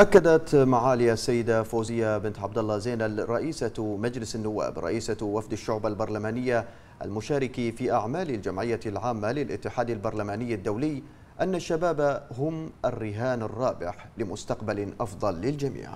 أكدت معالي السيدة فوزية بنت عبد الله زينل رئيسة مجلس النواب رئيسة وفد الشعب البرلمانية المشارك في أعمال الجمعية العامة للاتحاد البرلماني الدولي أن الشباب هم الرهان الرابح لمستقبل أفضل للجميع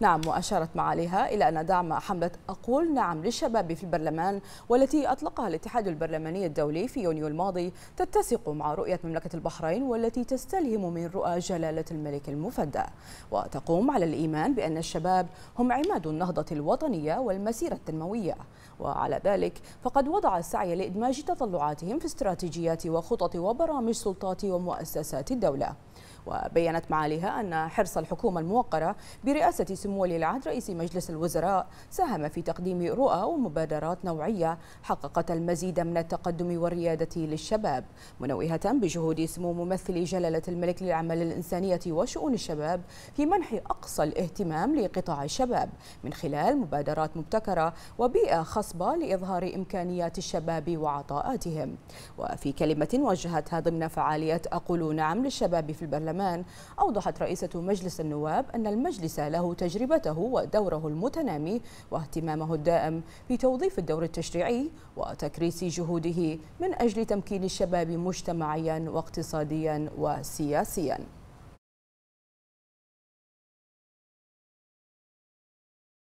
نعم وأشارت معاليها إلى أن دعم حملة أقول نعم للشباب في البرلمان والتي أطلقها الاتحاد البرلماني الدولي في يونيو الماضي تتسق مع رؤية مملكة البحرين والتي تستلهم من رؤى جلالة الملك المفدى وتقوم على الإيمان بأن الشباب هم عماد النهضة الوطنية والمسيرة التنموية وعلى ذلك فقد وضع السعي لإدماج تطلعاتهم في استراتيجيات وخطط وبرامج سلطات ومؤسسات الدولة وبينت معاليها أن حرص الحكومة الموقرة برئاسة سمو سمو ولي العهد رئيس مجلس الوزراء ساهم في تقديم رؤى ومبادرات نوعية حققت المزيد من التقدم والريادة للشباب منوهة بجهود سمو ممثل جلالة الملك للأعمال الإنسانية وشؤون الشباب في منح أقصى الاهتمام لقطاع الشباب من خلال مبادرات مبتكرة وبيئة خصبة لإظهار إمكانيات الشباب وعطاءاتهم وفي كلمة وجهتها ضمن فعالية أقول نعم للشباب في البرلمان أوضحت رئيسة مجلس النواب أن المجلس له تجربة تجربته ودوره المتنامي واهتمامه الدائم بتوظيف الدور التشريعي وتكريس جهوده من أجل تمكين الشباب مجتمعيا واقتصاديا وسياسيا